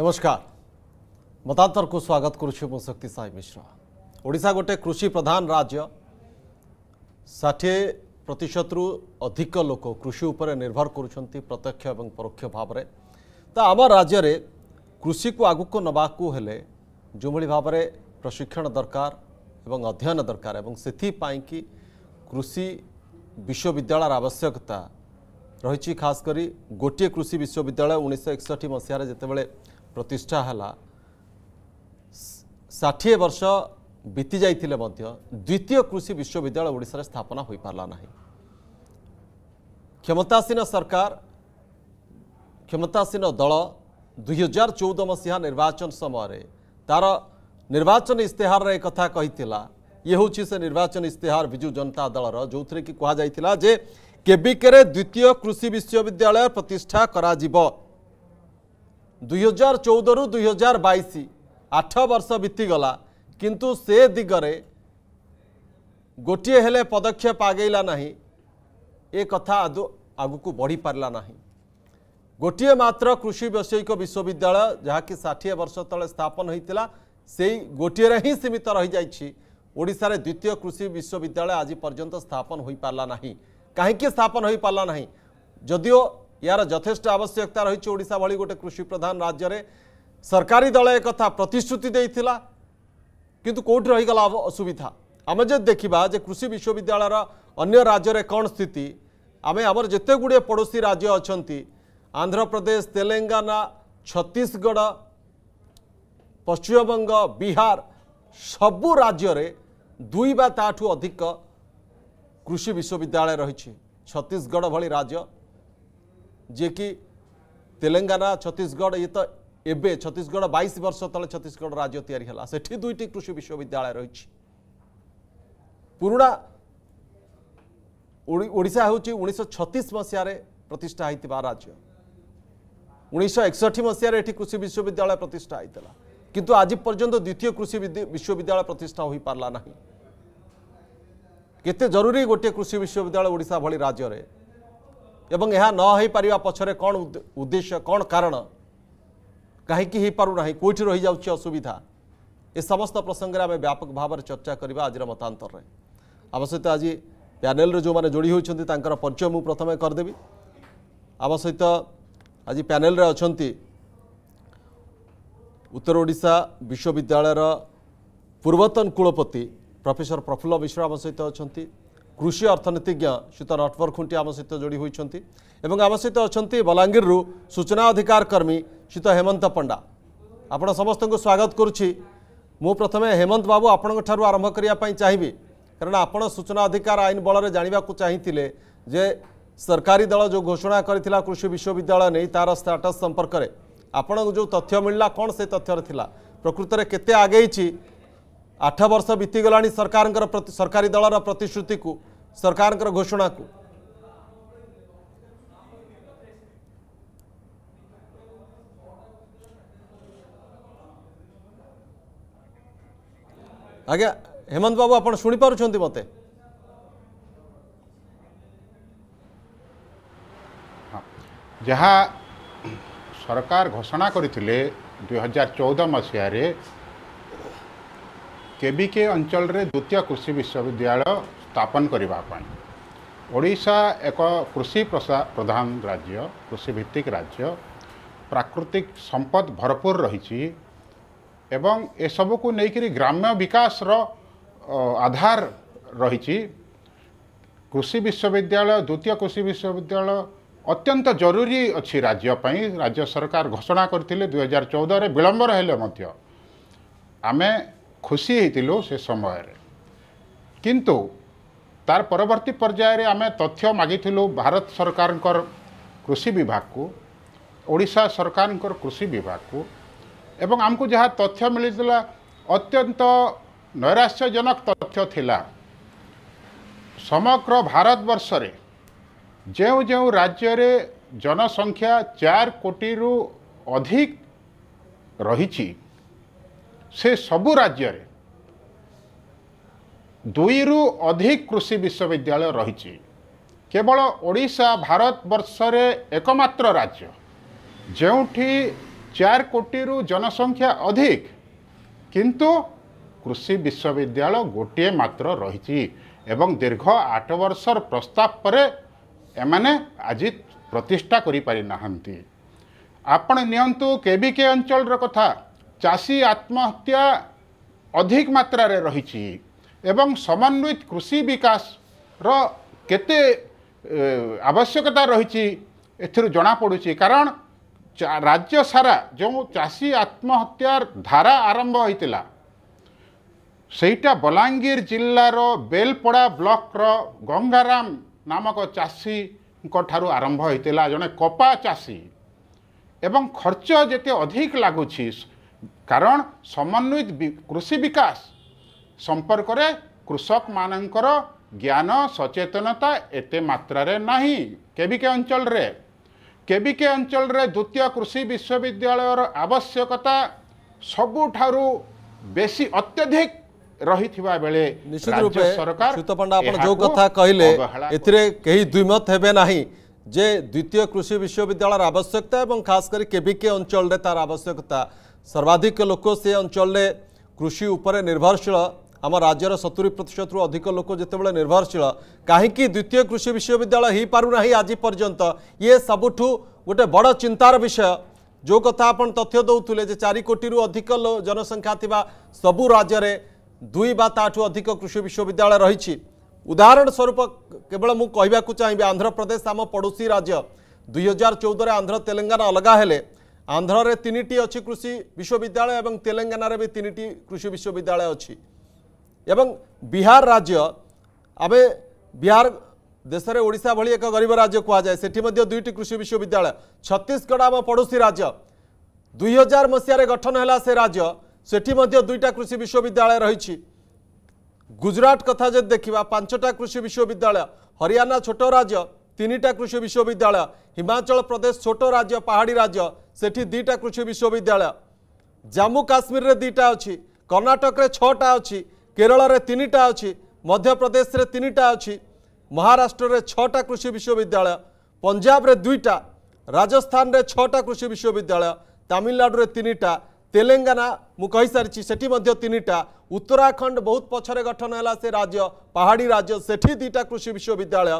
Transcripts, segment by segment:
নমস্কার মতান্তরক স্বাগত করছি মু শক্তি সাই মিশ্র ওড়শা গোটে কৃষি প্রধান রাজ্য ষাঠিয়ে প্রতিশতরু অধিক লোক কৃষি উপরে নির্ভর করছেন প্রত্যক্ষ এবং পরোক্ষ ভাবে তা আমার রাজ্যের কৃষিকু আগুক নেওয়া হলে যেভাবে ভাবে প্রশিক্ষণ দরকার এবং অধ্যয়ন দরকার এবং সেপাই কি কৃষি বিশ্ববিদ্যালয়ের আবশ্যকতা রয়েছে খাস করে গোটিয়ে কৃষি বিশ্ববিদ্যালয় উনিশশো একষঠি মশায় যেতবে ପ୍ରତିଷ୍ଠା ହେଲା ଷାଠିଏ ବର୍ଷ ବିତି ଯାଇଥିଲେ ମଧ୍ୟ ଦ୍ୱିତୀୟ କୃଷି ବିଶ୍ୱବିଦ୍ୟାଳୟ ଓଡ଼ିଶାରେ ସ୍ଥାପନା ହୋଇପାରିଲା ନାହିଁ କ୍ଷମତାସୀନ ସରକାର କ୍ଷମତାସୀନ ଦଳ ଦୁଇହଜାର ଚଉଦ ମସିହା ନିର୍ବାଚନ ସମୟରେ ତାର ନିର୍ବାଚନ ଇସ୍ତେହାରରେ କଥା କହିଥିଲା ଇଏ ହେଉଛି ସେ ନିର୍ବାଚନ ଇସ୍ତେହାର ବିଜୁ ଜନତା ଦଳର ଯେଉଁଥିରେ କି କୁହାଯାଇଥିଲା ଯେ କେବିକେରେ ଦ୍ୱିତୀୟ କୃଷି ବିଶ୍ୱବିଦ୍ୟାଳୟ ପ୍ରତିଷ୍ଠା କରାଯିବ ଦୁଇହଜାର ଚଉଦରୁ ଦୁଇହଜାର ବାଇଶ ଆଠ ବର୍ଷ ବିତିଗଲା କିନ୍ତୁ ସେ ଦିଗରେ ଗୋଟିଏ ହେଲେ ପଦକ୍ଷେପ ଆଗେଇଲା ନାହିଁ ଏ କଥା ଆଦୌ ଆଗକୁ ବଢ଼ିପାରିଲା ନାହିଁ ଗୋଟିଏ ମାତ୍ର କୃଷି ବୈଷୟିକ ବିଶ୍ୱବିଦ୍ୟାଳୟ ଯାହାକି ଷାଠିଏ ବର୍ଷ ତଳେ ସ୍ଥାପନ ହୋଇଥିଲା ସେଇ ଗୋଟିଏରେ ହିଁ ସୀମିତ ରହିଯାଇଛି ଓଡ଼ିଶାରେ ଦ୍ୱିତୀୟ କୃଷି ବିଶ୍ୱବିଦ୍ୟାଳୟ ଆଜି ପର୍ଯ୍ୟନ୍ତ ସ୍ଥାପନ ହୋଇପାରିଲା ନାହିଁ କାହିଁକି ସ୍ଥାପନ ହୋଇପାରିଲା ନାହିଁ ଯଦିଓ यार जथेष आवश्यकता रही ओडा भाई गोटे कृषि प्रधान राज्य में सरकारी दल एक प्रतिश्रुति देता किंतु रहीगला असुविधा आम जब देखा जे कृषि विश्वविद्यालय अन्य राज्य में कौन स्थित आम आमर जिते गुड़े पड़ोसी राज्य अच्छा आंध्र प्रदेश तेलंगाना छत्तीसगढ़ पश्चिमबंग बिहार सबु राज्य दुई बा अधिक कृषि विश्वविद्यालय रही छत्तीशगढ़ भाई राज्य ଯିଏକି ତେଲେଙ୍ଗାନା ଛତିଶଗଡ଼ ଇଏ ତ ଏବେ ଛତିଶଗଡ଼ ବାଇଶ ବର୍ଷ ତଳେ ଛତିଶଗଡ଼ ରାଜ୍ୟ ତିଆରି ହେଲା ସେଠି ଦୁଇଟି କୃଷି ବିଶ୍ୱବିଦ୍ୟାଳୟ ରହିଛି ପୁରୁଣା ଓଡ଼ିଶା ହେଉଛି ଉଣେଇଶହ ଛତିଶ ମସିହାରେ ପ୍ରତିଷ୍ଠା ହୋଇଥିବା ରାଜ୍ୟ ଉଣେଇଶହ ଏକଷଠି ମସିହାରେ ଏଠି କୃଷି ବିଶ୍ୱବିଦ୍ୟାଳୟ ପ୍ରତିଷ୍ଠା ହୋଇଥିଲା କିନ୍ତୁ ଆଜି ପର୍ଯ୍ୟନ୍ତ ଦ୍ୱିତୀୟ କୃଷି ବିଶ୍ୱବିଦ୍ୟାଳୟ ପ୍ରତିଷ୍ଠା ହୋଇପାରିଲା ନାହିଁ କେତେ ଜରୁରୀ ଗୋଟିଏ କୃଷି ବିଶ୍ୱବିଦ୍ୟାଳୟ ଓଡ଼ିଶା ଭଳି ରାଜ୍ୟରେ ଏବଂ ଏହା ନ ହୋଇପାରିବା ପଛରେ କ'ଣ ଉଦ୍ଦେଶ୍ୟ କ'ଣ କାରଣ କାହିଁକି ହୋଇପାରୁନାହିଁ କେଉଁଠି ରହିଯାଉଛି ଅସୁବିଧା ଏ ସମସ୍ତ ପ୍ରସଙ୍ଗରେ ଆମେ ବ୍ୟାପକ ଭାବରେ ଚର୍ଚ୍ଚା କରିବା ଆଜିର ମତାନ୍ତରରେ ଆମ ସହିତ ଆଜି ପ୍ୟାନେଲ୍ରେ ଯେଉଁମାନେ ଯୋଡ଼ି ହୋଇଛନ୍ତି ତାଙ୍କର ପରିଚୟ ମୁଁ ପ୍ରଥମେ କରିଦେବି ଆମ ସହିତ ଆଜି ପ୍ୟାନେଲରେ ଅଛନ୍ତି ଉତ୍ତର ଓଡ଼ିଶା ବିଶ୍ୱବିଦ୍ୟାଳୟର ପୂର୍ବତନ କୁଳପତି ପ୍ରଫେସର ପ୍ରଫୁଲ୍ଲ ମିଶ୍ର ଆମ ସହିତ ଅଛନ୍ତି কৃষি অর্থনীতিজ্ঞ সীতা নটবর খুঁটি আমার সহ যোড়ি হয়েছেন এবং আমার সহ অনেক বলাঙ্গীর সূচনা অধিকার কর্মী সীতা হেমন্ত পণ্ডা আপনার সমস্ত স্বাগত করছি মু প্রথমে হেমন্ত বাবু আপনার আরম্ভ করা চাহিবি কারণ আপনার সূচনা অধিকার আইন বলরে জাঁয়া চাইলে যে সরকারি দল যে ঘোষণা করে কৃষি বিশ্ববিদ্যালয় নেই তার স্টাটস সম্পর্কে আপনার যে তথ্য মিললা কোণ সেই তথ্যর লা প্রকৃতরে কেতে আগেছি আঠ বর্ষ বিতিগলা সরকার সরকারি দলর প্রতিশ্রুতি सरकार घोषणा को ଆଜ୍ଞା ହେମନ୍ତ ବାବୁ ଆପଣ ଶୁଣିପାରୁଛନ୍ତି ମୋତେ ଯାହା ସରକାର ଘୋଷଣା କରିଥିଲେ ଦୁଇହଜାର ଚଉଦ ମସିହାରେ କେବିକେ ଅଞ୍ଚଳରେ ଦ୍ୱିତୀୟ କୃଷି ବିଶ୍ୱବିଦ୍ୟାଳୟ ସ୍ଥାପନ କରିବା ପାଇଁ ଓଡ଼ିଶା ଏକ କୃଷି ପ୍ରଧାନ ରାଜ୍ୟ କୃଷିଭିତ୍ତିକ ରାଜ୍ୟ ପ୍ରାକୃତିକ ସମ୍ପଦ ଭରପୁର ରହିଛି ଏବଂ ଏସବୁକୁ ନେଇକରି ଗ୍ରାମ୍ୟ ବିକାଶର ଆଧାର ରହିଛି କୃଷି ବିଶ୍ୱବିଦ୍ୟାଳୟ ଦ୍ୱିତୀୟ କୃଷି ବିଶ୍ୱବିଦ୍ୟାଳୟ ଅତ୍ୟନ୍ତ ଜରୁରୀ ଅଛି ରାଜ୍ୟ ପାଇଁ ରାଜ୍ୟ ସରକାର ଘୋଷଣା କରିଥିଲେ ଦୁଇହଜାର ଚଉଦରେ ବିଳମ୍ବର ହେଲେ ମଧ୍ୟ ଆମେ ଖୁସି ହେଇଥିଲୁ ସେ ସମୟରେ କିନ୍ତୁ তার পরবর্তী পর্যায়ে আমি তথ্য মাগিলু ভারত সরকার কৃষি বিভাগ কু ওড়শা সরকার কৃষি বিভাগ কু এবং আমি যা তথ্য মিলিলা অত্যন্ত নৈরাশ্যজনক তথ্য লা সমগ্র ভারতবর্ষরে যে যে রাজ্যরে জনসংখ্যা চার কোটিরু অধিক রয়েছে সে সবু রাজ্যরে ଦୁଇରୁ ଅଧିକ କୃଷି ବିଶ୍ୱବିଦ୍ୟାଳୟ ରହିଛି କେବଳ ଓଡ଼ିଶା ଭାରତବର୍ଷରେ ଏକମାତ୍ର ରାଜ୍ୟ ଯେଉଁଠି ଚାରି କୋଟିରୁ ଜନସଂଖ୍ୟା ଅଧିକ କିନ୍ତୁ କୃଷି ବିଶ୍ୱବିଦ୍ୟାଳୟ ଗୋଟିଏ ମାତ୍ର ରହିଛି ଏବଂ ଦୀର୍ଘ ଆଠ ବର୍ଷର ପ୍ରସ୍ତାବ ପରେ ଏମାନେ ଆଜି ପ୍ରତିଷ୍ଠା କରିପାରିନାହାନ୍ତି ଆପଣ ନିଅନ୍ତୁ କେ ବି କେ ଅଞ୍ଚଳର କଥା ଚାଷୀ ଆତ୍ମହତ୍ୟା ଅଧିକ ମାତ୍ରାରେ ରହିଛି ଏବଂ ସମନ୍ୱିତ କୃଷି ବିକାଶର କେତେ ଆବଶ୍ୟକତା ରହିଛି ଏଥିରୁ ଜଣାପଡ଼ୁଛି କାରଣ ରାଜ୍ୟ ସାରା ଯେଉଁ ଚାଷୀ ଆତ୍ମହତ୍ୟାର ଧାରା ଆରମ୍ଭ ହୋଇଥିଲା ସେଇଟା ବଲାଙ୍ଗୀର ଜିଲ୍ଲାର ବେଲପଡ଼ା ବ୍ଲକର ଗଙ୍ଗାରାମ ନାମକ ଚାଷୀଙ୍କ ଠାରୁ ଆରମ୍ଭ ହୋଇଥିଲା ଜଣେ କପା ଚାଷୀ ଏବଂ ଖର୍ଚ୍ଚ ଯେତେ ଅଧିକ ଲାଗୁଛି କାରଣ ସମନ୍ୱିତ କୃଷି ବିକାଶ ସମ୍ପର୍କରେ କୃଷକମାନଙ୍କର ଜ୍ଞାନ ସଚେତନତା ଏତେ ମାତ୍ରାରେ ନାହିଁ କେବିକେ ଅଞ୍ଚଳରେ କେବିକେ ଅଞ୍ଚଳରେ ଦ୍ୱିତୀୟ କୃଷି ବିଶ୍ୱବିଦ୍ୟାଳୟର ଆବଶ୍ୟକତା ସବୁଠାରୁ ବେଶୀ ଅତ୍ୟଧିକ ରହିଥିବା ବେଳେ ନିଶ୍ଚିତ ରୂପେ ଶ୍ରୀତ ପଣ୍ଡା ଆପଣ ଯେଉଁ କଥା କହିଲେ ଏଥିରେ କେହି ଦ୍ୱିମତ ହେବେ ନାହିଁ ଯେ ଦ୍ୱିତୀୟ କୃଷି ବିଶ୍ୱବିଦ୍ୟାଳୟର ଆବଶ୍ୟକତା ଏବଂ ଖାସ୍ କରି କେବିକେ ଅଞ୍ଚଳରେ ତାର ଆବଶ୍ୟକତା ସର୍ବାଧିକ ଲୋକ ସେ ଅଞ୍ଚଳରେ କୃଷି ଉପରେ ନିର୍ଭରଶୀଳ ଆମ ରାଜ୍ୟର ସତୁରି ପ୍ରତିଶତରୁ ଅଧିକ ଲୋକ ଯେତେବେଳେ ନିର୍ଭରଶୀଳ କାହିଁକି ଦ୍ୱିତୀୟ କୃଷି ବିଶ୍ୱବିଦ୍ୟାଳୟ ହେଇପାରୁନାହିଁ ଆଜି ପର୍ଯ୍ୟନ୍ତ ଇଏ ସବୁଠୁ ଗୋଟେ ବଡ଼ ଚିନ୍ତାର ବିଷୟ ଯେଉଁ କଥା ଆପଣ ତଥ୍ୟ ଦେଉଥିଲେ ଯେ ଚାରି କୋଟିରୁ ଅଧିକ ଜନସଂଖ୍ୟା ଥିବା ସବୁ ରାଜ୍ୟରେ ଦୁଇ ବା ତାଠୁ ଅଧିକ କୃଷି ବିଶ୍ୱବିଦ୍ୟାଳୟ ରହିଛି ଉଦାହରଣ ସ୍ୱରୂପ କେବଳ ମୁଁ କହିବାକୁ ଚାହିଁବି ଆନ୍ଧ୍ରପ୍ରଦେଶ ଆମ ପଡ଼ୋଶୀ ରାଜ୍ୟ ଦୁଇ ହଜାର ଚଉଦରେ ଆନ୍ଧ୍ର ତେଲେଙ୍ଗାନା ଅଲଗା ହେଲେ ଆନ୍ଧ୍ରରେ ତିନିଟି ଅଛି କୃଷି ବିଶ୍ୱବିଦ୍ୟାଳୟ ଏବଂ ତେଲେଙ୍ଗାନାରେ ବି ତିନିଟି କୃଷି ବିଶ୍ୱବିଦ୍ୟାଳୟ ଅଛି এবং বিহার রাজ্য আমি বিহার দেশের ওড়শা ভি এক গরিব রাজ্য কুযায় সেটি মধ্যে দুইটি কৃষি বিশ্ববিদ্যালয় ছত্তিশগড় আমার পড়োশী রাজ্য দুই হাজার মশায় গঠন হল সে রাজ্য সেটি মধ্যে দুইটা কৃষি বিশ্ববিদ্যালয় রয়েছে গুজরাট কথা যদি দেখা পাঁচটা কৃষি বিশ্ববিদ্যালয় হরিয়ানা ছোট রাজ্য তিনটা কৃষি বিশ্ববিদ্যালয় হিমাচল প্রদেশ ছোট রাজ্য পাহাড়ি রাজ্য সেটি দুইটা কৃষি বিশ্ববিদ্যালয় জম্মু কাশ্মীরের দুইটা অছি ছটা অনেক କେରଳରେ ତିନିଟା ଅଛି ମଧ୍ୟପ୍ରଦେଶରେ ତିନିଟା ଅଛି ମହାରାଷ୍ଟ୍ରରେ ଛଅଟା କୃଷି ବିଶ୍ୱବିଦ୍ୟାଳୟ ପଞ୍ଜାବରେ ଦୁଇଟା ରାଜସ୍ଥାନରେ ଛଅଟା କୃଷି ବିଶ୍ୱବିଦ୍ୟାଳୟ ତାମିଲନାଡ଼ୁରେ ତିନିଟା ତେଲେଙ୍ଗାନା ମୁଁ କହିସାରିଛି ସେଠି ମଧ୍ୟ ତିନିଟା ଉତ୍ତରାଖଣ୍ଡ ବହୁତ ପଛରେ ଗଠନ ହେଲା ସେ ରାଜ୍ୟ ପାହାଡ଼ି ରାଜ୍ୟ ସେଠି ଦୁଇଟା କୃଷି ବିଶ୍ୱବିଦ୍ୟାଳୟ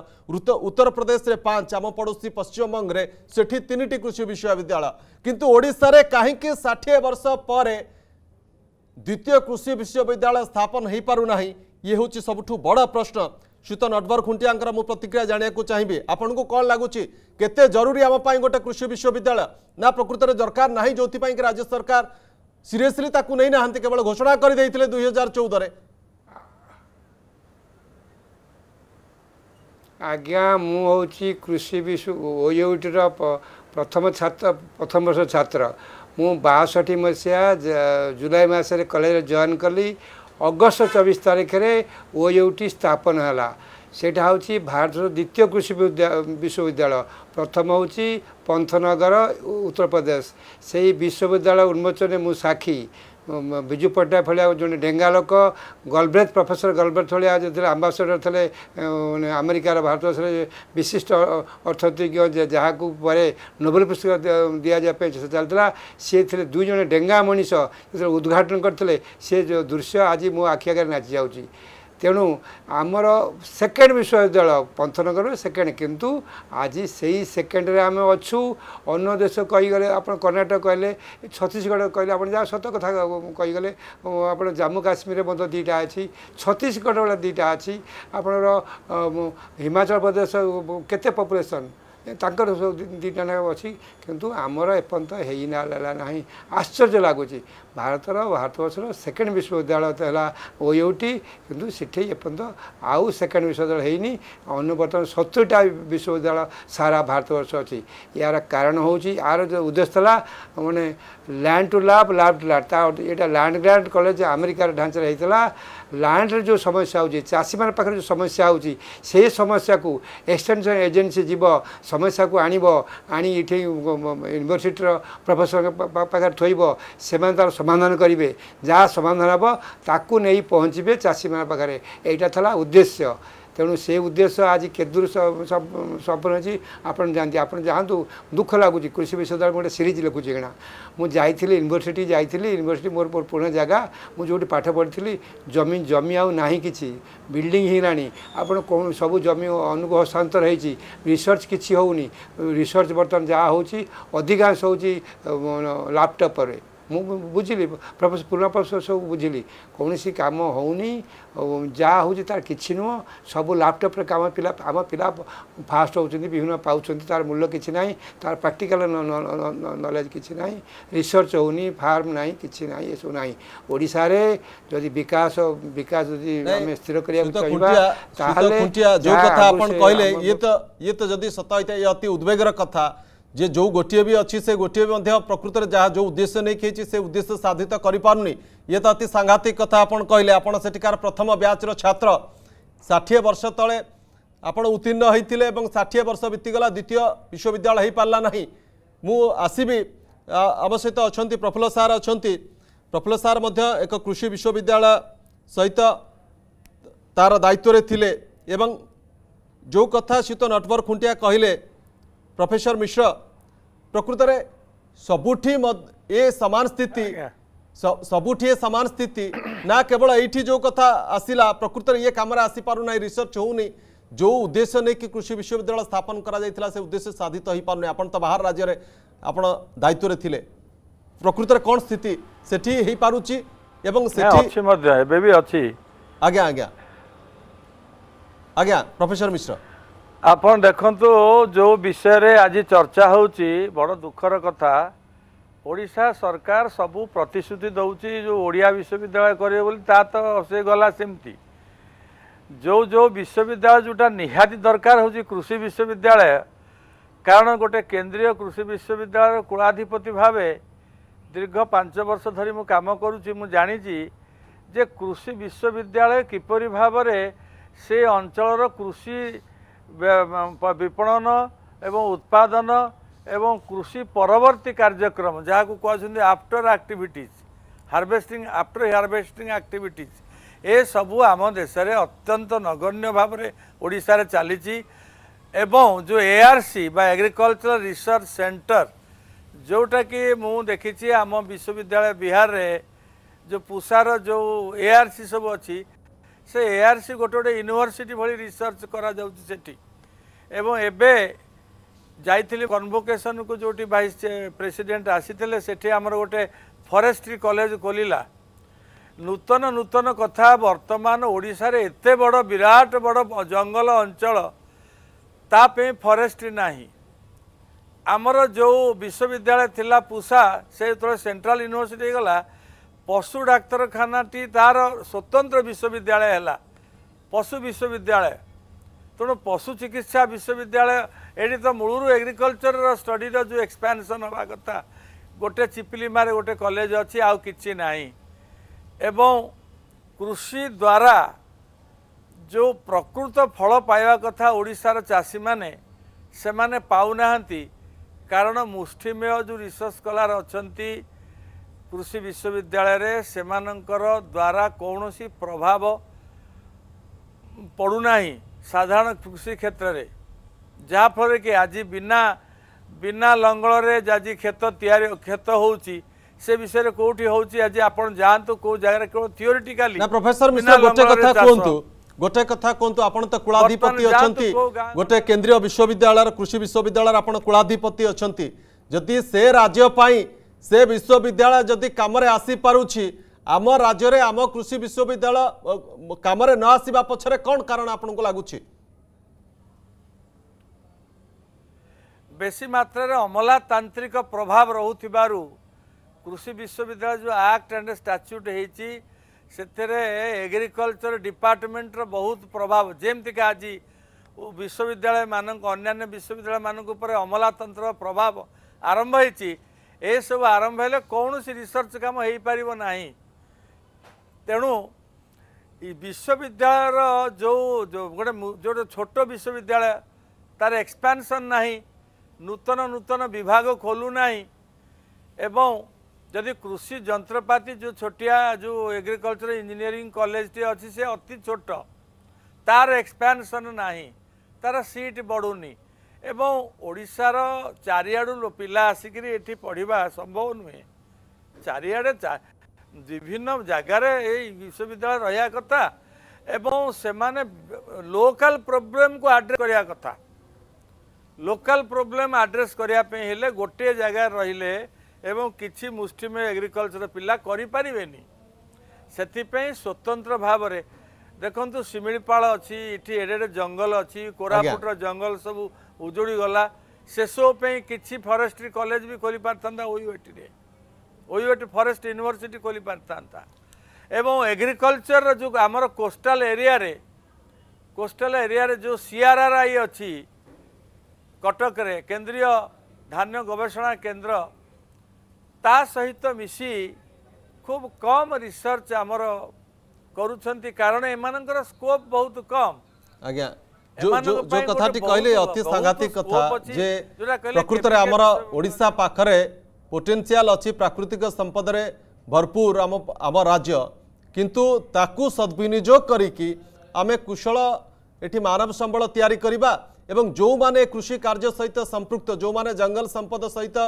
ଉତ୍ତରପ୍ରଦେଶରେ ପାଞ୍ଚ ଆମ ପଡ଼ୋଶୀ ପଶ୍ଚିମବଙ୍ଗରେ ସେଠି ତିନିଟି କୃଷି ବିଶ୍ୱବିଦ୍ୟାଳୟ କିନ୍ତୁ ଓଡ଼ିଶାରେ କାହିଁକି ଷାଠିଏ ବର୍ଷ ପରେ द्वितीय कृषि विश्वविद्यालय स्थापन हो पारना ये हूँ सबुठ बड़ प्रश्न शीतन अडवर खुंटिया प्रतिक्रिया जाना चाहिए आपण को कौन लगुच के जरूरी आमपाई गोटे कृषि विश्वविद्यालय ना प्रकृत दरकार ना जो कि राज्य सरकार सीरीयसली नहीं ना केवल घोषणा कर दुई हजार चौदह ଆଜ୍ଞା ମୁଁ ହେଉଛି କୃଷି ବିଶ୍ୱ ଓୟୁଟିର ପ୍ରଥମ ଛାତ୍ର ପ୍ରଥମ ବର୍ଷ ଛାତ୍ର ମୁଁ ବାଷଠି ମସିହା ଜୁଲାଇ ମାସରେ କଲେଜରେ ଜଏନ୍ କଲି ଅଗଷ୍ଟ ଚବିଶ ତାରିଖରେ ଓ ୟୁ ଟି ସ୍ଥାପନ ହେଲା ସେଇଟା ହେଉଛି ଭାରତର ଦ୍ୱିତୀୟ କୃଷି ବିଶ୍ୱବିଦ୍ୟାଳୟ ପ୍ରଥମ ହେଉଛି ପନ୍ଥନଗର ଉତ୍ତରପ୍ରଦେଶ ସେହି ବିଶ୍ୱବିଦ୍ୟାଳୟ ଉନ୍ମୋଚନରେ ମୁଁ ସାକ୍ଷୀ ବିଜୁ ପଟ୍ଟନାୟକ ଭଳିଆ ଜଣେ ଡେଙ୍ଗା ଲୋକ ଗଲବ୍ରେଥ ପ୍ରଫେସର ଗଲବ୍ରେଥ ଭଳିଆ ଯେତେବେଳେ ଆମ୍ବାସଡ଼ର ଥିଲେ ଆମେରିକାର ଭାରତ ଦେଶରେ ବିଶିଷ୍ଟ ଅର୍ଥନୀତିଜ୍ଞ ଯାହାକୁ ପରେ ନୋବେଲ ପୁରସ୍କାର ଦିଆଯିବା ପାଇଁ ଚେଷ୍ଟା ଚାଲିଥିଲା ସିଏ ଥିଲେ ଦୁଇ ଜଣ ଡେଙ୍ଗା ମଣିଷ ଯେତେବେଳେ ଉଦ୍ଘାଟନ କରିଥିଲେ ସେ ଯେଉଁ ଦୃଶ୍ୟ ଆଜି ମୋ ଆଖି ଆଗରେ ନାଚି ଯାଉଛି ତେଣୁ ଆମର ସେକେଣ୍ଡ ବିଶ୍ୱବିଦ୍ୟାଳୟ ପନ୍ଥନଗରରେ ସେକେଣ୍ଡ କିନ୍ତୁ ଆଜି ସେଇ ସେକେଣ୍ଡରେ ଆମେ ଅଛୁ ଅନ୍ୟ ଦେଶ କହିଗଲେ ଆପଣ କର୍ଣ୍ଣାଟକ କହିଲେ ଛତିଶଗଡ଼ କହିଲେ ଆପଣ ଯାହା ସତ କଥା କହିଗଲେ ଆପଣ ଜାମ୍ମୁ କାଶ୍ମୀରରେ ମଧ୍ୟ ଦୁଇଟା ଅଛି ଛତିଶଗଡ଼ ଭଳିଆ ଦୁଇଟା ଅଛି ଆପଣଙ୍କର ହିମାଚଳ ପ୍ରଦେଶ କେତେ ପପୁଲେସନ୍ ତାଙ୍କର ସବୁ ଦୁଇଟା ଯାକ ଅଛି କିନ୍ତୁ ଆମର ଏପର୍ଯ୍ୟନ୍ତ ହେଇନା ହେଲା ନାହିଁ ଆଶ୍ଚର୍ଯ୍ୟ ଲାଗୁଛି ଭାରତର ଭାରତବର୍ଷର ସେକେଣ୍ଡ ବିଶ୍ୱବିଦ୍ୟାଳୟ ତ ହେଲା ଓ ୟୁ ଟି କିନ୍ତୁ ସେଠି ଏପର୍ଯ୍ୟନ୍ତ ଆଉ ସେକେଣ୍ଡ ବିଶ୍ୱବିଦ୍ୟାଳୟ ହେଇନି ଅନ୍ୟ ବର୍ତ୍ତମାନ ସତୁରିଟା ବିଶ୍ୱବିଦ୍ୟାଳୟ ସାରା ଭାରତବର୍ଷ ଅଛି ଏହାର କାରଣ ହେଉଛି ଏହାର ଯେଉଁ ଉଦ୍ଦେଶ୍ୟ ଥିଲା ମାନେ land to lab lab to land ତା ଏଇଟା ଲ୍ୟାଣ୍ଡ ଗ୍ରାଣ୍ଡ କଲେଜ ଆମେରିକାର ଢାଞ୍ଚାରେ ହେଇଥିଲା ଲ୍ୟାଣ୍ଡରେ ଯେଉଁ ସମସ୍ୟା ହେଉଛି ଚାଷୀମାନଙ୍କ ପାଖରେ ଯେଉଁ ସମସ୍ୟା ହେଉଛି ସେ ସମସ୍ୟାକୁ ଏକ୍ସଟେନସନ୍ ଏଜେନ୍ସି ଯିବ ସମସ୍ୟାକୁ ଆଣିବ ଆଣି ଏଠି ୟୁନିଭର୍ସିଟିର ପ୍ରଫେସରଙ୍କ ପାଖରେ ଥୋଇବ ସେମାନେ ତା'ର ସମାଧାନ କରିବେ ଯାହା ସମାଧାନ ହେବ ତାକୁ ନେଇ ପହଞ୍ଚିବେ ଚାଷୀମାନଙ୍କ ପାଖରେ ଏଇଟା ଥିଲା ଉଦ୍ଦେଶ୍ୟ ତେଣୁ ସେ ଉଦ୍ଦେଶ୍ୟ ଆଜି କେଦୁରୁ ସଫଳ ଅଛି ଆପଣ ଯାଆନ୍ତି ଆପଣ ଯାଆନ୍ତୁ ଦୁଃଖ ଲାଗୁଛି କୃଷି ବିଶ୍ୱବିଦ୍ୟାଳୟ ଗୋଟେ ସିରିଜ୍ ଲେଖୁଛି କିଣା ମୁଁ ଯାଇଥିଲି ୟୁନିଭର୍ସିଟି ଯାଇଥିଲି ୟୁନିଭର୍ସିଟି ମୋର ମୋର ପୁରୁଣା ଜାଗା ମୁଁ ଯେଉଁଠି ପାଠ ପଢ଼ିଥିଲି ଜମି ଜମି ଆଉ ନାହିଁ କିଛି ବିଲ୍ଡିଂ ହେଇଗଲାଣି ଆପଣ କ'ଣ ସବୁ ଜମି ଅନୁକୁ ହସ୍ତାନ୍ତର ହେଇଛି ରିସର୍ଚ୍ଚ କିଛି ହେଉନି ରିସର୍ଚ୍ଚ ବର୍ତ୍ତମାନ ଯାହା ହେଉଛି ଅଧିକାଂଶ ହେଉଛି ଲ୍ୟାପଟପ୍ରେ ମୁଁ ବୁଝିଲି ପୂର୍ଣ୍ଣପ୍ରସ ସବୁ ବୁଝିଲି କୌଣସି କାମ ହେଉନି ଯାହା ହେଉଛି ତାର କିଛି ନୁହଁ ସବୁ ଲ୍ୟାପଟପ୍ରେ କାମ ପିଲା ଆମ ପିଲା ଫାଷ୍ଟ ହେଉଛନ୍ତି ବିଭିନ୍ନ ପାଉଛନ୍ତି ତାର ମୂଲ୍ୟ କିଛି ନାହିଁ ତାର ପ୍ରାକ୍ଟିକାଲ ନଲେଜ୍ କିଛି ନାହିଁ ରିସର୍ଚ୍ଚ ହେଉନି ଫାର୍ମ ନାହିଁ କିଛି ନାହିଁ ଏସବୁ ନାହିଁ ଓଡ଼ିଶାରେ ଯଦି ବିକାଶ ବିକାଶ ଯଦି ଆମେ ସ୍ଥିର କରିବାକୁ ଚାହିଁବା ତାହେଲେ ଯେଉଁ କଥା ଆପଣ କହିଲେ ଇଏ ତ ଇଏ ତ ଯଦି ସତ ହୋଇଥାଏ ଇଏ ଅତି ଉଦ୍ବେଗର କଥା যে যে গোটিয়ে বি অছি সে গোটিয়ে বি মধ্যে প্রকৃতরে যা যে উদ্দেশ্য নেই খেয়েছি সে উদ্দেশ্য সাধিত করিপারুনি ইয়ে তো অতি সাংঘাতিক কথা আপন কহিলে আপন সেটিকার প্রথম ব্যাচর ছাত্র ষাঠিয়ে বর্ষ তলে আপন উত্তীর্ণ হয়েছিল এবং ষাঠিয়ে বর্ষ বিতিগলা দ্বিতীয় বিশ্ববিদ্যালয় হয়ে পারা না মু আসবি আম সহিত অনেক প্রফুল্ল সার অনেক প্রফুল্ল সার মধ্যে এক কৃষি বিশ্ববিদ্যালয় সহিত তার দায়িত্বরে লে এবং যে কথা শ্রীত নটবর খুঁটিয়া কহিলেন প্রফেসর মিশ্র প্রকৃতরে সবুঠি এ সমান স্থিতি সবুঠি এ সমান স্থিতি না কেবল এইটি যে কথা আসিলা প্রকৃতরে ইয়ে কামরে আসিপারু না রিসর্চ হোনি যে উদ্দেশ্য নেই কৃষি বিশ্ববিদ্যালয় স্থাপন করা যাই সে উদ্দেশ্য সাধিত হইপারু আপনার তো বাহার রাজ্যের আপনার দায়িত্বরে লে প্রকৃতরে কোণ স্থিতি সেটি হইপারুছি এবং সেটি অছি মধ্যে এবে বি অছি আজ্ঞা আজ্ঞা আজ্ঞা প্রফেসর মিশ্র ଆପଣ ଦେଖନ୍ତୁ ଯେଉଁ ବିଷୟରେ ଆଜି ଚର୍ଚ୍ଚା ହେଉଛି ବଡ଼ ଦୁଃଖର କଥା ଓଡ଼ିଶା ସରକାର ସବୁ ପ୍ରତିଶ୍ରୁତି ଦେଉଛି ଯେଉଁ ଓଡ଼ିଆ ବିଶ୍ୱବିଦ୍ୟାଳୟ କରିବେ ବୋଲି ତା ତ ସେ ଗଲା ସେମିତି ଯେଉଁ ଯେଉଁ ବିଶ୍ୱବିଦ୍ୟାଳୟ ଯେଉଁଟା ନିହାତି ଦରକାର ହେଉଛି କୃଷି ବିଶ୍ୱବିଦ୍ୟାଳୟ କାରଣ ଗୋଟେ କେନ୍ଦ୍ରୀୟ କୃଷି ବିଶ୍ୱବିଦ୍ୟାଳୟର କୁଳାଧିପତି ଭାବେ ଦୀର୍ଘ ପାଞ୍ଚ ବର୍ଷ ଧରି ମୁଁ କାମ କରୁଛି ମୁଁ ଜାଣିଛି ଯେ କୃଷି ବିଶ୍ୱବିଦ୍ୟାଳୟ କିପରି ଭାବରେ ସେ ଅଞ୍ଚଳର କୃଷି ବିପଣନ ଏବଂ ଉତ୍ପାଦନ ଏବଂ କୃଷି ପରବର୍ତ୍ତୀ କାର୍ଯ୍ୟକ୍ରମ ଯାହାକୁ କୁହାଯାନ୍ତି after activities harvesting after harvesting activities ଏସବୁ ଆମ ଦେଶରେ ଅତ୍ୟନ୍ତ ନଗଣ୍ୟ ଭାବରେ ଓଡ଼ିଶାରେ ଚାଲିଛି ଏବଂ ଯେଉଁ ଏ ଆର୍ ସି ବା ଏଗ୍ରିକଲଚରାଲ ରିସର୍ଚ୍ଚ ସେଣ୍ଟର ଯେଉଁଟାକି ମୁଁ ଦେଖିଛି ଆମ ବିଶ୍ୱବିଦ୍ୟାଳୟ ବିହାରରେ ଯେଉଁ ପୁଷାର ଯେଉଁ ଏ ଆର୍ ସି ସବୁ ଅଛି ସେ ଏ ଆର୍ ସି ଗୋଟେ ଗୋଟେ ୟୁନିଭର୍ସିଟି ଭଳି ରିସର୍ଚ୍ଚ କରାଯାଉଛି ସେଠି ଏବଂ ଏବେ ଯାଇଥିଲି କନ୍ଭୋକେସନ୍କୁ ଯେଉଁଠି ଭାଇସ୍ ପ୍ରେସିଡ଼େଣ୍ଟ ଆସିଥିଲେ ସେଠି ଆମର ଗୋଟେ ଫରେଷ୍ଟ୍ରି କଲେଜ୍ ଖୋଲିଲା ନୂତନ ନୂତନ କଥା ବର୍ତ୍ତମାନ ଓଡ଼ିଶାରେ ଏତେ ବଡ଼ ବିରାଟ ବଡ଼ ଜଙ୍ଗଲ ଅଞ୍ଚଳ ତା ପାଇଁ ଫରେଷ୍ଟ୍ରି ନାହିଁ ଆମର ଯେଉଁ ବିଶ୍ୱବିଦ୍ୟାଳୟ ଥିଲା ପୁଷା ସେ ଯେତେବେଳେ ସେଣ୍ଟ୍ରାଲ୍ ୟୁନିଭର୍ସିଟି ହେଇଗଲା ପଶୁ ଡାକ୍ତରଖାନାଟି ତା'ର ସ୍ୱତନ୍ତ୍ର ବିଶ୍ୱବିଦ୍ୟାଳୟ ହେଲା ପଶୁ ବିଶ୍ୱବିଦ୍ୟାଳୟ ତେଣୁ ପଶୁ ଚିକିତ୍ସା ବିଶ୍ୱବିଦ୍ୟାଳୟ ଏଠି ତ ମୂଳରୁ ଏଗ୍ରିକଲଚରର ଷ୍ଟଡିର ଯେଉଁ ଏକ୍ସପ୍ୟାନ୍ସନ୍ ହେବା କଥା ଗୋଟେ ଚିପିଲିମାରେ ଗୋଟେ କଲେଜ ଅଛି ଆଉ କିଛି ନାହିଁ ଏବଂ କୃଷି ଦ୍ୱାରା ଯେଉଁ ପ୍ରକୃତ ଫଳ ପାଇବା କଥା ଓଡ଼ିଶାର ଚାଷୀମାନେ ସେମାନେ ପାଉନାହାନ୍ତି କାରଣ ମୁଷ୍ଟିମେୟ ଯେଉଁ ରିସର୍ଚ୍ଚ ସ୍କଲାର ଅଛନ୍ତି କୃଷି ବିଶ୍ୱବିଦ୍ୟାଳୟରେ ସେମାନଙ୍କର ଦ୍ୱାରା କୌଣସି ପ୍ରଭାବ ପଡ଼ୁନାହିଁ ସାଧାରଣ କୃଷି କ୍ଷେତ୍ରରେ ଯାହାଫଳରେ କି ଆଜି ବିନା ବିନା ଲଙ୍ଗଳରେ ଆଜି କ୍ଷେତ ତିଆରି କ୍ଷେତ ହେଉଛି ସେ ବିଷୟରେ କୋଉଠି ହେଉଛି ଆଜି ଆପଣ ଯାଆନ୍ତୁ କୋଉ ଜାଗାରେ କେବଳ ଥିଓରିଟିକାଲି ପ୍ରଫେସର ମିଶ୍ର ଗୋଟେ କଥା କୁହନ୍ତୁ ଗୋଟେ କଥା କୁହନ୍ତୁ ଆପଣ ତ କୁଳାଧିପତି ଅଛନ୍ତି ଗୋଟେ କେନ୍ଦ୍ରୀୟ ବିଶ୍ୱବିଦ୍ୟାଳୟର କୃଷି ବିଶ୍ୱବିଦ୍ୟାଳୟର ଆପଣ କୁଳାଧିପତି ଅଛନ୍ତି ଯଦି ସେ ରାଜ୍ୟ ପାଇଁ ସେ ବିଶ୍ୱବିଦ୍ୟାଳୟ ଯଦି କାମରେ ଆସିପାରୁଛି ଆମ ରାଜ୍ୟରେ ଆମ କୃଷି ବିଶ୍ୱବିଦ୍ୟାଳୟ କାମରେ ନ ଆସିବା ପଛରେ କ'ଣ କାରଣ ଆପଣଙ୍କୁ ଲାଗୁଛି ବେଶୀ ମାତ୍ରାରେ ଅମଲାତାନ୍ତ୍ରିକ ପ୍ରଭାବ ରହୁଥିବାରୁ କୃଷି ବିଶ୍ୱବିଦ୍ୟାଳୟ ଯେଉଁ ଆକ୍ଟ ଆଣ୍ଡ ଷ୍ଟାଚ୍ୟୁଟ୍ ହେଇଛି ସେଥିରେ ଏଗ୍ରିକଲଚର ଡିପାର୍ଟମେଣ୍ଟର ବହୁତ ପ୍ରଭାବ ଯେମିତିକି ଆଜି ବିଶ୍ୱବିଦ୍ୟାଳୟମାନଙ୍କ ଅନ୍ୟାନ୍ୟ ବିଶ୍ୱବିଦ୍ୟାଳୟମାନଙ୍କ ଉପରେ ଅମଲାତନ୍ତ୍ର ପ୍ରଭାବ ଆରମ୍ଭ ହେଇଛି ଏସବୁ ଆରମ୍ଭ ହେଲେ କୌଣସି ରିସର୍ଚ୍ଚ କାମ ହୋଇପାରିବ ନାହିଁ ତେଣୁ ବିଶ୍ୱବିଦ୍ୟାଳୟର ଯେଉଁ ଗୋଟେ ଯେଉଁଟା ଛୋଟ ବିଶ୍ୱବିଦ୍ୟାଳୟ ତାର ଏକ୍ସପାନ୍ସନ୍ ନାହିଁ ନୂତନ ନୂତନ ବିଭାଗ ଖୋଲୁନାହିଁ ଏବଂ ଯଦି କୃଷି ଯନ୍ତ୍ରପାତି ଯେଉଁ ଛୋଟିଆ ଯେଉଁ ଏଗ୍ରିକଲଚର ଇଞ୍ଜିନିୟରିଂ କଲେଜଟି ଅଛି ସେ ଅତି ଛୋଟ ତାର ଏକ୍ସପାନ୍ସନ୍ ନାହିଁ ତାର ସିଟ୍ ବଢ଼ୁନି ଏବଂ ଓଡ଼ିଶାର ଚାରିଆଡ଼ୁ ପିଲା ଆସିକିରି ଏଠି ପଢ଼ିବା ସମ୍ଭବ ନୁହେଁ ଚାରିଆଡ଼େ ବିଭିନ୍ନ ଜାଗାରେ ଏଇ ବିଶ୍ୱବିଦ୍ୟାଳୟ ରହିବା କଥା ଏବଂ ସେମାନେ ଲୋକାଲ୍ ପ୍ରୋବ୍ଲେମ୍କୁ ଆଡ୍ରେସ୍ କରିବା କଥା ଲୋକାଲ୍ ପ୍ରୋବ୍ଲେମ୍ ଆଡ୍ରେସ୍ କରିବା ପାଇଁ ହେଲେ ଗୋଟିଏ ଜାଗାରେ ରହିଲେ ଏବଂ କିଛି ମୁଷ୍ଟିମେୟ ଏଗ୍ରିକଲଚର ପିଲା କରିପାରିବେନି ସେଥିପାଇଁ ସ୍ୱତନ୍ତ୍ର ଭାବରେ ଦେଖନ୍ତୁ ଶିମିଳିପାଳ ଅଛି ଏଠି ଏଡ଼େ ଏଡ଼େ ଜଙ୍ଗଲ ଅଛି କୋରାପୁଟର ଜଙ୍ଗଲ ସବୁ ଉଜୁଡ଼ି ଗଲା ସେସବୁ ପାଇଁ କିଛି ଫରେଷ୍ଟ୍ରି କଲେଜ୍ ବି ଖୋଲିପାରିଥାନ୍ତା ଓୟୁଏଟିରେ ଓୟୁଏଟି ଫରେଷ୍ଟ ୟୁନିଭର୍ସିଟି ଖୋଲିପାରିଥାନ୍ତା ଏବଂ ଏଗ୍ରିକଲଚରର ଯେଉଁ ଆମର କୋଷ୍ଟାଲ ଏରିଆରେ କୋଷ୍ଟାଲ ଏରିଆରେ ଯେଉଁ ସିଆର୍ଆର୍ଆଇ ଅଛି କଟକରେ କେନ୍ଦ୍ରୀୟ ଧାନ୍ୟ ଗବେଷଣା କେନ୍ଦ୍ର ତା ସହିତ ମିଶି ଖୁବ୍ କମ୍ ରିସର୍ଚ୍ଚ ଆମର କରୁଛନ୍ତି କାରଣ ଏମାନଙ୍କର ସ୍କୋପ୍ ବହୁତ କମ୍ ଆଜ୍ଞା जो कथाटी कहले अति सांघातिक कथा जे प्रकृतरे आमर ओडिशा पाखरे पोटेंशियल अछि प्राकृतिक संपदरे भरपूर आम आम राज्य किंतु ताकू सद्विनियोग करिकी आमे कुशल एठी मानव संबल तयारी करिबा ଏବଂ ଯେଉଁମାନେ କୃଷି କାର୍ଯ୍ୟ ସହିତ ସମ୍ପୃକ୍ତ ଯେଉଁମାନେ ଜଙ୍ଗଲ ସମ୍ପଦ ସହିତ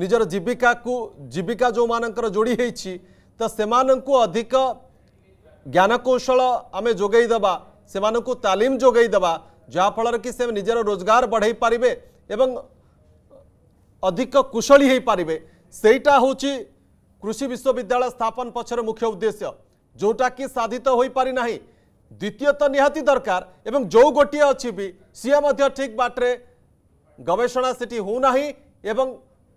ନିଜର ଜୀବିକାକୁ ଜୀବିକା ଯେଉଁମାନଙ୍କର ଯୋଡ଼ି ହେଇଛି ତ ସେମାନଙ୍କୁ ଅଧିକ ଜ୍ଞାନକୌଶଳ ଆମେ ଯୋଗାଇ ଦେବା ସେମାନଙ୍କୁ ତାଲିମ ଯୋଗାଇ ଦେବା ଯାହାଫଳରେ କି ସେ ନିଜର ରୋଜଗାର ବଢ଼ାଇ ପାରିବେ ଏବଂ ଅଧିକ କୁଶଳୀ ହୋଇପାରିବେ ସେଇଟା ହେଉଛି କୃଷି ବିଶ୍ୱବିଦ୍ୟାଳୟ ସ୍ଥାପନ ପଛର ମୁଖ୍ୟ ଉଦ୍ଦେଶ୍ୟ ଯେଉଁଟାକି ସାଧିତ ହୋଇପାରିନାହିଁ ଦ୍ୱିତୀୟତଃ ନିହାତି ଦରକାର ଏବଂ ଯେଉଁ ଗୋଟିଏ ଅଛି ବି ସିଏ ମଧ୍ୟ ଠିକ୍ ବାଟରେ ଗବେଷଣା ସେଠି ହେଉନାହିଁ ଏବଂ